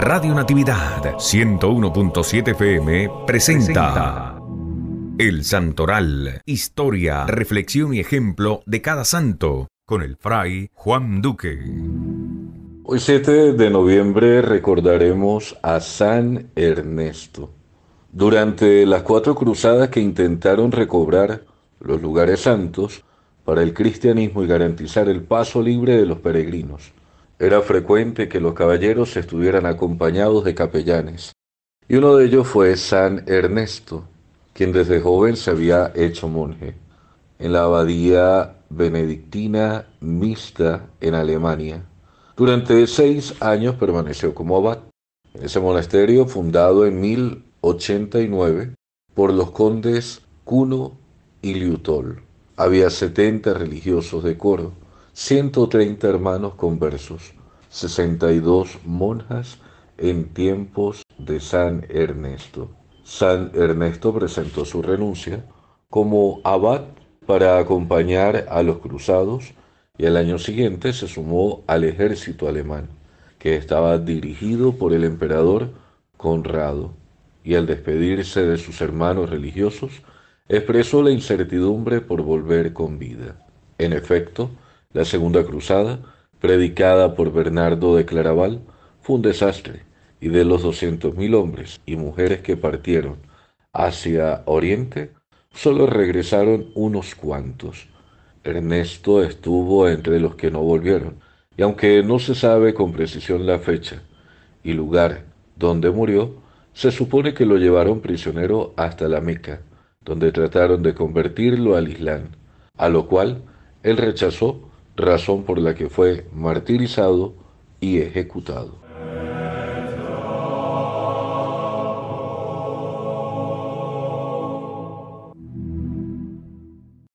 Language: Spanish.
Radio Natividad 101.7 FM presenta El Santoral, historia, reflexión y ejemplo de cada santo, con el fray Juan Duque. Hoy 7 de noviembre recordaremos a San Ernesto. Durante las cuatro cruzadas que intentaron recobrar los lugares santos para el cristianismo y garantizar el paso libre de los peregrinos, era frecuente que los caballeros estuvieran acompañados de capellanes, y uno de ellos fue San Ernesto, quien desde joven se había hecho monje, en la abadía benedictina mixta en Alemania. Durante seis años permaneció como abad. En ese monasterio, fundado en 1089 por los condes Cuno y Liutol, había setenta religiosos de coro 130 hermanos conversos, 62 monjas en tiempos de San Ernesto. San Ernesto presentó su renuncia como abad para acompañar a los cruzados y al año siguiente se sumó al ejército alemán, que estaba dirigido por el emperador Conrado, y al despedirse de sus hermanos religiosos, expresó la incertidumbre por volver con vida. En efecto, la Segunda Cruzada, predicada por Bernardo de Claraval, fue un desastre, y de los 200.000 hombres y mujeres que partieron hacia Oriente, solo regresaron unos cuantos. Ernesto estuvo entre los que no volvieron, y aunque no se sabe con precisión la fecha y lugar donde murió, se supone que lo llevaron prisionero hasta la Meca, donde trataron de convertirlo al Islam, a lo cual él rechazó razón por la que fue martirizado y ejecutado.